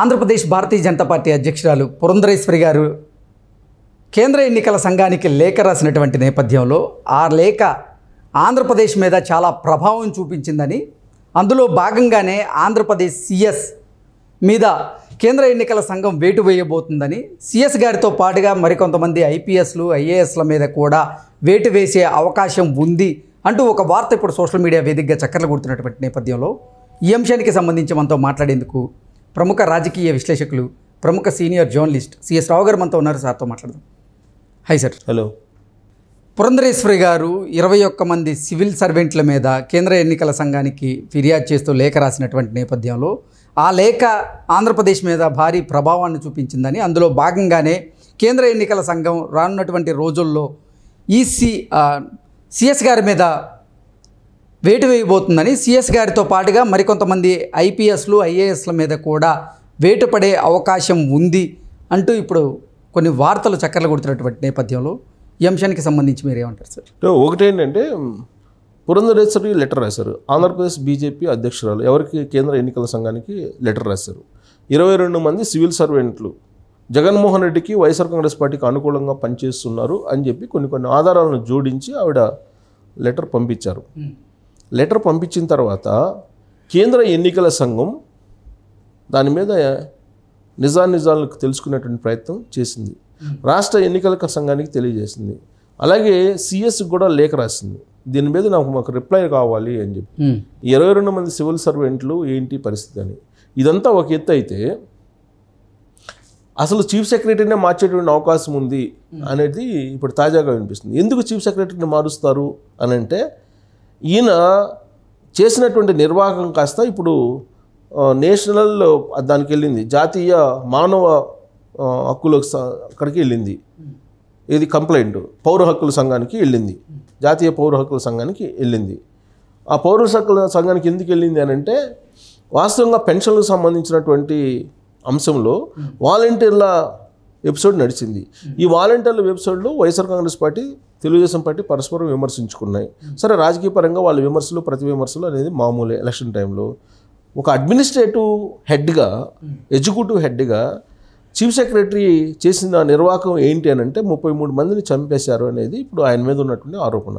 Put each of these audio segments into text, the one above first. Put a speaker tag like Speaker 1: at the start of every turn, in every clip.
Speaker 1: ఆంధ్రప్రదేశ్ భారతీయ Janata party అధ్యక్షురాలు పురంధరేశ్వరి గారు కేంద్ర ఎన్నికల సంఘానికి లేఖ రాసినటువంటి నేపథ్యంలో ఆ లేఖ ఆంధ్రప్రదేశ్ మీద చాలా ప్రభావం చూపించిందని అందులో భాగంగానే ఆంధ్రప్రదేశ్ సిఎస్ మీద కేంద్ర ఎన్నికల సంఘం వేటు వేయబోతుందని సిఎస్ గారితో పాటుగా మరికొంతమంది ఐపీఎస్లు ఐఏఎస్ల మీద కూడా వేటు వేసే అవకాశం ఉంది అంటూ ఒక వార్త ఇప్పుడు సోషల్ మీడియా వేదికగా చక్కర్లు కొడుతున్నటువంటి నేపథ్యంలో ఈ అంశానికి సంబంధించి మనతో మాట్లాడేందుకు ప్రముఖ రాజకీయ విశ్లేషకులు ప్రముఖ సీనియర్ జర్నలిస్ట్ సిఎస్ రావు గారు మనతో ఉన్నారు సార్తో మాట్లాడదాం హై సార్ హలో పురంధరేశ్వరి గారు ఇరవై ఒక్క మంది సివిల్ సర్వెంట్ల మీద కేంద్ర ఎన్నికల సంఘానికి ఫిర్యాదు చేస్తూ లేఖ రాసినటువంటి నేపథ్యంలో ఆ లేఖ ఆంధ్రప్రదేశ్ మీద భారీ ప్రభావాన్ని చూపించిందని అందులో భాగంగానే కేంద్ర ఎన్నికల సంఘం రానున్నటువంటి రోజుల్లో ఈసీ సిఎస్ గారి మీద వేటు వేయబోతుందని సిఎస్ గారితో పాటుగా మరికొంతమంది ఐపీఎస్లు ఐఏఎస్ల మీద కూడా వేటు పడే అవకాశం ఉంది అంటూ ఇప్పుడు కొన్ని వార్తలు చక్కర్లు కొడుతున్నటువంటి నేపథ్యంలో ఈ అంశానికి సంబంధించి మీరు ఏమంటారు
Speaker 2: సార్ ఏంటంటే పురంధరేశ్వరి లెటర్ రాశారు ఆంధ్రప్రదేశ్ బీజేపీ అధ్యక్షురాలు ఎవరికి కేంద్ర ఎన్నికల సంఘానికి లెటర్ రాశారు ఇరవై రెండు మంది సివిల్ సర్వెంట్లు జగన్మోహన్ రెడ్డికి వైఎస్ఆర్ కాంగ్రెస్ పార్టీకి అనుకూలంగా పనిచేస్తున్నారు అని చెప్పి కొన్ని కొన్ని ఆధారాలను జోడించి ఆవిడ లెటర్ పంపించారు లెటర్ పంపించిన తర్వాత కేంద్ర ఎన్నికల సంఘం దాని మీద నిజానిజాలకు తెలుసుకునేటువంటి ప్రయత్నం చేసింది రాష్ట్ర ఎన్నికల సంఘానికి తెలియజేసింది అలాగే సిఎస్ కూడా లేఖ రాసింది దీని మీద నాకు మాకు రిప్లై కావాలి అని చెప్పి ఇరవై రెండు మంది సివిల్ సర్వెంట్లు ఏంటి పరిస్థితి అని ఇదంతా ఒక ఎత్తు అయితే అసలు చీఫ్ సెక్రటరీనే మార్చేటువంటి అవకాశం ఉంది అనేది ఇప్పుడు తాజాగా వినిపిస్తుంది ఎందుకు చీఫ్ సెక్రటరీని మారుస్తారు అని అంటే ఈయన చేసినటువంటి నిర్వాహకం కాస్త ఇప్పుడు నేషనల్ దానికి వెళ్ళింది జాతీయ మానవ హక్కుల అక్కడికి వెళ్ళింది ఇది కంప్లైంట్ పౌర హక్కుల సంఘానికి వెళ్ళింది జాతీయ పౌర హక్కుల సంఘానికి వెళ్ళింది ఆ పౌర హక్కుల సంఘానికి ఎందుకు వెళ్ళింది అని అంటే వాస్తవంగా పెన్షన్లకు సంబంధించినటువంటి అంశంలో వాలంటీర్ల ఎపిసోడ్ నడిచింది ఈ వాలంటీర్ల ఎపిసోడ్లో వైఎస్ఆర్ కాంగ్రెస్ పార్టీ తెలుగుదేశం పార్టీ పరస్పరం విమర్శించుకున్నాయి సరే రాజకీయ పరంగా వాళ్ళ విమర్శలు ప్రతి విమర్శలు అనేది మామూలే ఎలక్షన్ టైంలో ఒక అడ్మినిస్ట్రేటివ్ హెడ్గా ఎగ్జిక్యూటివ్ హెడ్గా చీఫ్ సెక్రటరీ చేసిన నిర్వాహకం ఏంటి అని అంటే ముప్పై మూడు మందిని చంపేశారు అనేది ఇప్పుడు ఆయన మీద ఉన్నటువంటి ఆరోపణ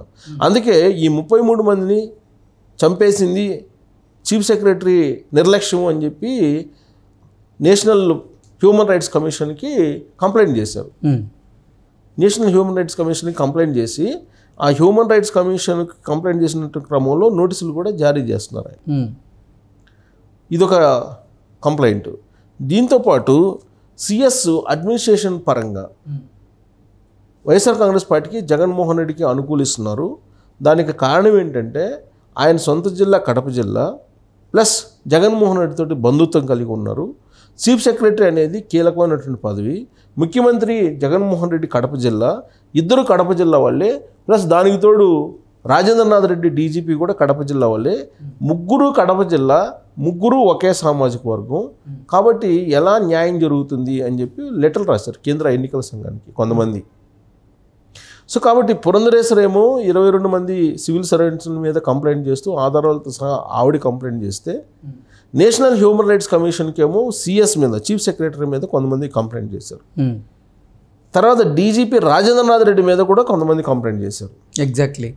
Speaker 2: అందుకే ఈ ముప్పై మూడు మందిని చంపేసింది చీఫ్ సెక్రటరీ నిర్లక్ష్యం అని చెప్పి నేషనల్ హ్యూమన్ రైట్స్ కమిషన్కి కంప్లైంట్ చేశారు నేషనల్ హ్యూమన్ రైట్స్ కమిషన్కి కంప్లైంట్ చేసి ఆ హ్యూమన్ రైట్స్ కమిషన్ కంప్లైంట్ చేసిన క్రమంలో నోటీసులు కూడా జారీ చేస్తున్నారు ఇదొక కంప్లైంట్ దీంతోపాటు సిఎస్ అడ్మినిస్ట్రేషన్ పరంగా వైఎస్ఆర్ కాంగ్రెస్ పార్టీకి జగన్మోహన్ రెడ్డికి అనుకూలిస్తున్నారు దానికి కారణం ఏంటంటే ఆయన సొంత జిల్లా కడప జిల్లా ప్లస్ జగన్మోహన్ రెడ్డితోటి బంధుత్వం కలిగి ఉన్నారు చీఫ్ సెక్రటరీ అనేది కీలకమైనటువంటి పదవి ముఖ్యమంత్రి జగన్మోహన్ రెడ్డి కడప జిల్లా ఇద్దరు కడప జిల్లా వాళ్ళే ప్లస్ దానికి తోడు రాజేంద్రనాథ్ రెడ్డి డీజీపీ కూడా కడప జిల్లా వాళ్ళే ముగ్గురు కడప జిల్లా ముగ్గురు ఒకే సామాజిక వర్గం కాబట్టి ఎలా న్యాయం జరుగుతుంది అని చెప్పి లెటర్ రాశారు కేంద్ర ఎన్నికల సంఘానికి కొంతమంది సో కాబట్టి పురంధరేశ్వరేమో ఇరవై రెండు మంది సివిల్ సర్వెంట్స్ మీద కంప్లైంట్ చేస్తూ ఆధారాలతో సహా ఆవిడ కంప్లైంట్ చేస్తే నేషనల్ హ్యూమన్ రైట్స్ కమిషన్కి ఏమో సిఎస్ మీద చీఫ్ సెక్రటరీ మీద కొంతమంది కంప్లైంట్ చేశారు hmm. తర్వాత డీజీపీ రాజేంద్రనాథ్ రెడ్డి మీద కూడా కొంతమంది కంప్లైంట్ చేశారు ఎగ్జాక్ట్లీ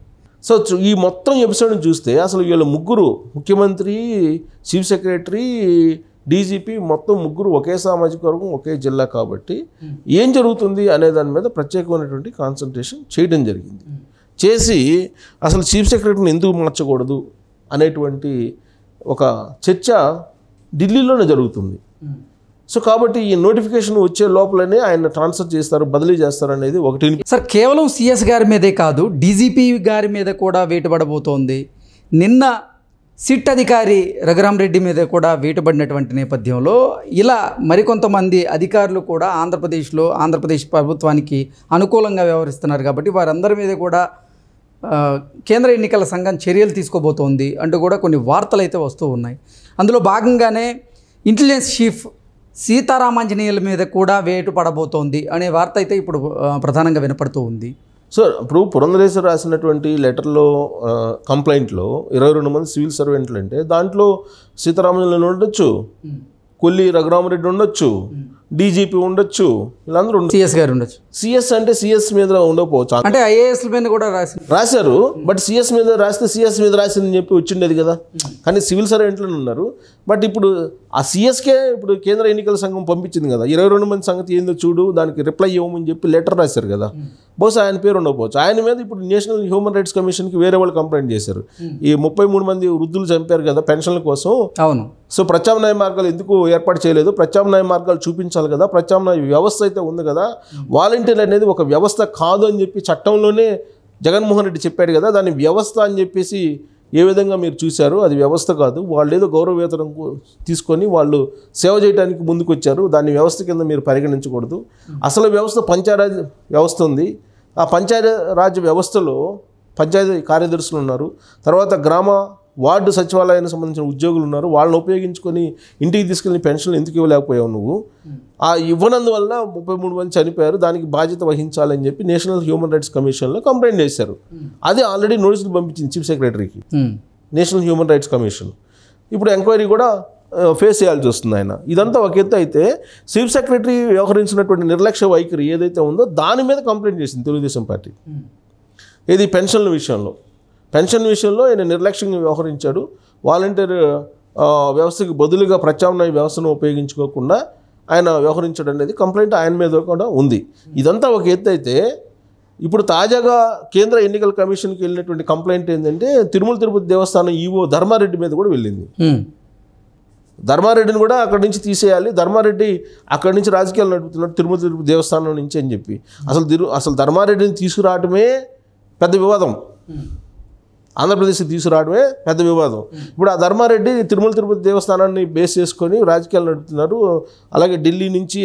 Speaker 2: సో ఈ మొత్తం ఎపిసోడ్ని చూస్తే అసలు వీళ్ళ ముగ్గురు ముఖ్యమంత్రి చీఫ్ సెక్రటరీ డీజీపీ మొత్తం ముగ్గురు ఒకే సామాజిక వర్గం ఒకే జిల్లా కాబట్టి hmm. ఏం జరుగుతుంది అనే దాని మీద ప్రత్యేకమైనటువంటి కాన్సన్ట్రేషన్ చేయడం జరిగింది hmm. చేసి అసలు చీఫ్ సెక్రటరీని ఎందుకు మార్చకూడదు అనేటువంటి ఒక చర్చ ఢిల్లీలోనే జరుగుతుంది
Speaker 1: సో కాబట్టి ఈ నోటిఫికేషన్ వచ్చే లోపలనే ఆయన ట్రాన్స్ఫర్ చేస్తారు బదిలీ చేస్తారు అనేది ఒకటి సార్ కేవలం సిఎస్ గారి మీదే కాదు డీజీపీ గారి మీద కూడా వేటుపడబోతోంది నిన్న సిట్ అధికారి రెడ్డి మీద కూడా వేటుబడినటువంటి నేపథ్యంలో ఇలా మరికొంతమంది అధికారులు కూడా ఆంధ్రప్రదేశ్లో ఆంధ్రప్రదేశ్ ప్రభుత్వానికి అనుకూలంగా వ్యవహరిస్తున్నారు కాబట్టి వారందరి మీద కూడా కేంద్ర ఎన్నికల సంఘం చర్యలు తీసుకోబోతోంది అంటూ కూడా కొన్ని వార్తలు అయితే వస్తూ ఉన్నాయి అందులో భాగంగానే ఇంటెలిజెన్స్ చీఫ్ సీతారామాంజనేయుల మీద కూడా వేటు పడబోతోంది అనే వార్త అయితే ఇప్పుడు ప్రధానంగా వినపడుతూ ఉంది
Speaker 2: సార్ ఇప్పుడు పురంధరేశ్వర రాసినటువంటి లెటర్లో కంప్లైంట్లో ఇరవై రెండు మంది సివిల్ సర్వెంట్లు అంటే దాంట్లో సీతారామాంజనేయులు ఉండొచ్చు కొల్లి రఘురామరెడ్డి ఉండొచ్చు డీజీపీ ఉండొచ్చు వీళ్ళందరూ సిఎస్ గారు ఉండొచ్చు సిఎస్ అంటే సిఎస్ మీద ఉండకపోవచ్చు అంటే
Speaker 1: ఐఏఎస్ మీద కూడా రాసి రాశారు
Speaker 2: బట్ సిఎస్ మీద రాస్తే సిఎస్ మీద రాసిందని చెప్పి వచ్చిండేది కదా కానీ సివిల్ సర్వెంట్లను ఉన్నారు బట్ ఇప్పుడు ఆ సిఎస్కే ఇప్పుడు కేంద్ర ఎన్నికల సంఘం పంపించింది కదా ఇరవై రెండు మంది సంగతి ఏందో చూడు దానికి రిప్లై ఇవ్వమని చెప్పి లెటర్ రాశారు కదా బహుశా ఆయన పేరు ఉండకపోవచ్చు ఆయన మీద ఇప్పుడు నేషనల్ హ్యూమన్ రైట్స్ కమిషన్కి వేరే వాళ్ళు కంప్లైంట్ చేశారు ఈ ముప్పై మూడు మంది వృద్ధులు చంపారు కదా పెన్షన్ల కోసం అవును సో ప్రత్యామ్నాయ మార్గాలు ఎందుకు ఏర్పాటు చేయలేదు ప్రత్యామ్నాయ మార్గాలు చూపించాలి కదా ప్రత్యామ్నాయ వ్యవస్థ అయితే ఉంది కదా వాలంటీర్ వాలంటీర్లు అనేది ఒక వ్యవస్థ కాదు అని చెప్పి చట్టంలోనే జగన్మోహన్ రెడ్డి చెప్పాడు కదా దాని వ్యవస్థ అని చెప్పేసి ఏ విధంగా మీరు చూశారు అది వ్యవస్థ కాదు వాళ్ళు ఏదో గౌరవ వేతనం తీసుకొని వాళ్ళు సేవ చేయడానికి ముందుకు వచ్చారు దాన్ని వ్యవస్థ కింద మీరు పరిగణించకూడదు అసలు వ్యవస్థ పంచాయరాజ్ వ్యవస్థ ఉంది ఆ రాజ్య వ్యవస్థలో పంచాయతీ కార్యదర్శులు ఉన్నారు తర్వాత గ్రామ వార్డు సచివాలయానికి సంబంధించిన ఉద్యోగులు ఉన్నారు వాళ్ళని ఉపయోగించుకొని ఇంటికి తీసుకెళ్ళిన పెన్షన్లు ఎందుకు ఇవ్వలేకపోయావు నువ్వు ఆ ఇవ్వనందువల్ల ముప్పై మూడు మంది చనిపోయారు దానికి బాధ్యత వహించాలని చెప్పి నేషనల్ హ్యూమన్ రైట్స్ కమిషన్లో కంప్లైంట్ చేశారు అది ఆల్రెడీ నోటీసులు పంపించింది చీఫ్ సెక్రటరీకి hmm. National human rights commission ఇప్పుడు ఎంక్వైరీ కూడా ఫేస్ చేయాల్సి వస్తుంది ఆయన ఇదంతా ఒక ఎత్తు అయితే చీఫ్ సెక్రటరీ వ్యవహరించినటువంటి నిర్లక్ష్య వైఖరి ఏదైతే ఉందో దాని మీద కంప్లైంట్ చేసింది తెలుగుదేశం పార్టీ ఇది hmm. పెన్షన్ల విషయంలో పెన్షన్ విషయంలో ఆయన నిర్లక్ష్యంగా వ్యవహరించాడు వాలంటీర్ వ్యవస్థకు బదులుగా ప్రత్యామ్నాయ వ్యవస్థను ఉపయోగించుకోకుండా ఆయన వ్యవహరించడం అనేది కంప్లైంట్ ఆయన మీద కూడా ఉంది ఇదంతా ఒక ఎత్తు అయితే ఇప్పుడు తాజాగా కేంద్ర ఎన్నికల కమిషన్కి వెళ్ళినటువంటి కంప్లైంట్ ఏంటంటే తిరుమల తిరుపతి దేవస్థానం ఈవో ధర్మారెడ్డి మీద కూడా వెళ్ళింది ధర్మారెడ్డిని కూడా అక్కడి నుంచి తీసేయాలి ధర్మారెడ్డి అక్కడి నుంచి రాజకీయాలు నడుపుతున్నాడు తిరుమల తిరుపతి దేవస్థానం నుంచి అని చెప్పి అసలు అసలు ధర్మారెడ్డిని తీసుకురావటమే పెద్ద వివాదం ఆంధ్రప్రదేశ్కి తీసుకురావడమే పెద్ద వివాదం ఇప్పుడు ఆ ధర్మారెడ్డి తిరుమల తిరుపతి దేవస్థానాన్ని బేస్ చేసుకొని రాజకీయాలు నడుపుతున్నారు అలాగే ఢిల్లీ నుంచి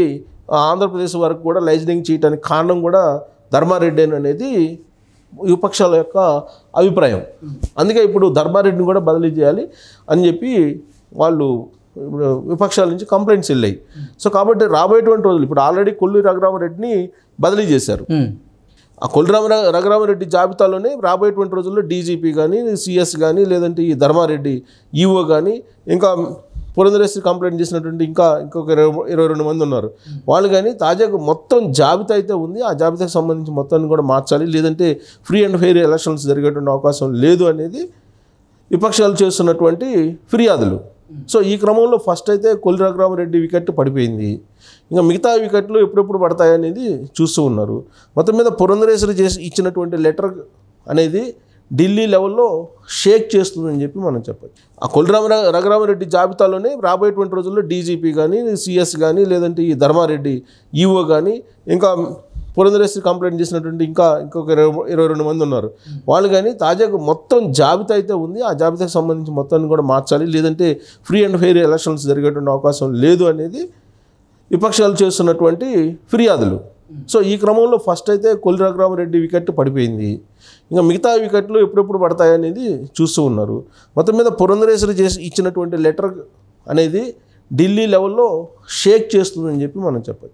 Speaker 2: ఆంధ్రప్రదేశ్ వరకు కూడా లైజనింగ్ చేయడానికి కారణం కూడా ధర్మారెడ్డి అనేది విపక్షాల యొక్క అభిప్రాయం అందుకే ఇప్పుడు ధర్మారెడ్డిని కూడా బదిలీ చేయాలి అని చెప్పి వాళ్ళు విపక్షాల నుంచి కంప్లైంట్స్ వెళ్ళాయి సో కాబట్టి రాబోయేటువంటి రోజులు ఇప్పుడు ఆల్రెడీ కొల్లు రఘురామరెడ్డిని బదిలీ చేశారు ఆ కొలరామ రఘురామరెడ్డి జాబితాలోనే రాబోయేటువంటి రోజుల్లో డీజీపీ కానీ సిఎస్ కానీ లేదంటే ఈ ధర్మారెడ్డి ఈఓ కానీ ఇంకా పురంధరేశ్వరి కంప్లైంట్ చేసినటువంటి ఇంకా ఇంకొక ఇరవై రెండు మంది ఉన్నారు వాళ్ళు కానీ తాజాగా మొత్తం జాబితా అయితే ఉంది ఆ జాబితాకు సంబంధించి మొత్తాన్ని కూడా మార్చాలి లేదంటే ఫ్రీ అండ్ ఫెయిర్ ఎలక్షన్స్ జరిగేటువంటి అవకాశం లేదు అనేది విపక్షాలు చేస్తున్నటువంటి ఫిర్యాదులు సో ఈ క్రమంలో ఫస్ట్ అయితే రెడ్డి వికెట్ పడిపోయింది ఇంకా మిగతా వికెట్లు ఎప్పుడెప్పుడు పడతాయి అనేది చూస్తూ ఉన్నారు మొత్తం మీద పురంధరేశ్వరి చేసి ఇచ్చినటువంటి లెటర్ అనేది ఢిల్లీ లెవెల్లో షేక్ చేస్తుందని చెప్పి మనం చెప్పచ్చు ఆ కొలిరామ రఘురామరెడ్డి జాబితాలోనే రాబోయేటువంటి రోజుల్లో డీజీపీ కానీ సిఎస్ కానీ లేదంటే ఈ ధర్మారెడ్డి ఈఓ e కానీ ఇంకా పురంధరేశ్వరి కంప్లైంట్ చేసినటువంటి ఇంకా ఇంకొక ఇరవై రెండు మంది ఉన్నారు వాళ్ళు కానీ తాజాగా మొత్తం జాబితా అయితే ఉంది ఆ జాబితాకు సంబంధించి మొత్తాన్ని కూడా మార్చాలి లేదంటే ఫ్రీ అండ్ ఫెయిర్ ఎలక్షన్స్ జరిగేటువంటి అవకాశం లేదు అనేది విపక్షాలు చేస్తున్నటువంటి ఫిర్యాదులు సో ఈ క్రమంలో ఫస్ట్ అయితే కొలిరఘరామరెడ్డి వికెట్ పడిపోయింది ఇంకా మిగతా వికెట్లు ఎప్పుడెప్పుడు పడతాయి అనేది చూస్తూ ఉన్నారు మొత్తం మీద పురంధరేశ్వరి చేసి ఇచ్చినటువంటి లెటర్ అనేది ఢిల్లీ లెవెల్లో షేక్ చేస్తుందని చెప్పి మనం చెప్పచ్చు